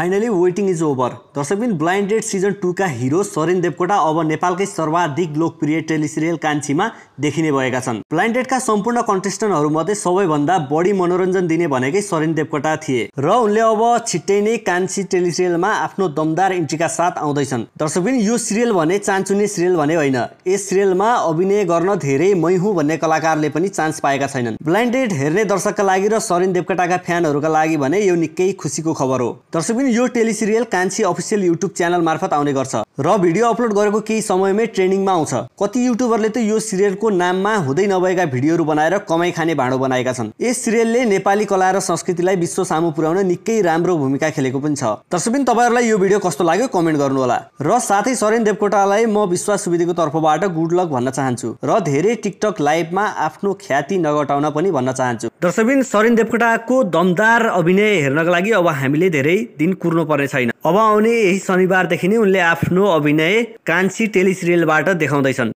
finally waiting is over दर्शकबिन blinded season टूका hero Saren Devkota अब नेपालकै सर्वाधिक लोकप्रिय टेलिसिरियल कान्छीमा देखिने भएका छन् ब्लाइन्डेडका सम्पूर्ण कन्टेस्टेन्टहरूमध्ये सबैभन्दा बढी मनोरञ्जन दिने भनेकै सरेन देवकोटा थिए र उनले अब छिट्टै नै कान्छी टेलिसिरियलमा आफ्नो दमदार इन्ट्रीका साथ आउँदैछन् दर्शकबिन यो सिरियल भने चान्चुने सिरियल भने होइन यस सिरियलमा अभिनय गर्न धेरै मै हुँ भन्ने कलाकारले पनि चान्स पाएका छैनन् ब्लाइन्डेड हेर्ने दर्शकका लागि र सरेन देवकोटाका फ्यानहरूका लागि भने यो निकै खुसीको खबर हो दर्शकबिन यो टेलिसिरियल कान्छी अफिसियल युट्युब च्यानल मार्फत आउने गर्छ र भिडियो अपलोड गरेको केही समयमै ट्रेन्डिङमा आउँछ कति युट्युबरले त यो सिरियलको नाममा हुँदै नभएका भिडियोहरू बनाएर कमाइ खाने भाँडो बनाएका छन् यस सिरियलले नेपाली कला र संस्कृतिलाई विश्व सामु पुर्याउन निकै राम्रो भूमिका खेलेको पनि छ दर्शबिन तपाईँहरूलाई यो भिडियो कस्तो लाग्यो कमेन्ट गर्नुहोला र साथै सरेन देवकोटालाई म विश्वास सुविधाको तर्फबाट गुड लक भन्न चाहन्छु र धेरै टिकटक लाइभमा आफ्नो ख्याति नघटाउन पनि भन्न चाहन्छु दर्शबिन सरेन देवकोटाको दमदार अभिनय हेर्नका लागि अब हामीले धेरै दिन कुर्नु पर्ने छैन अब आउने यही शनिबारदेखि नै उनले आफ्नो अभिनय कान्छी टेलिसिरियलबाट देखाउँदैछन्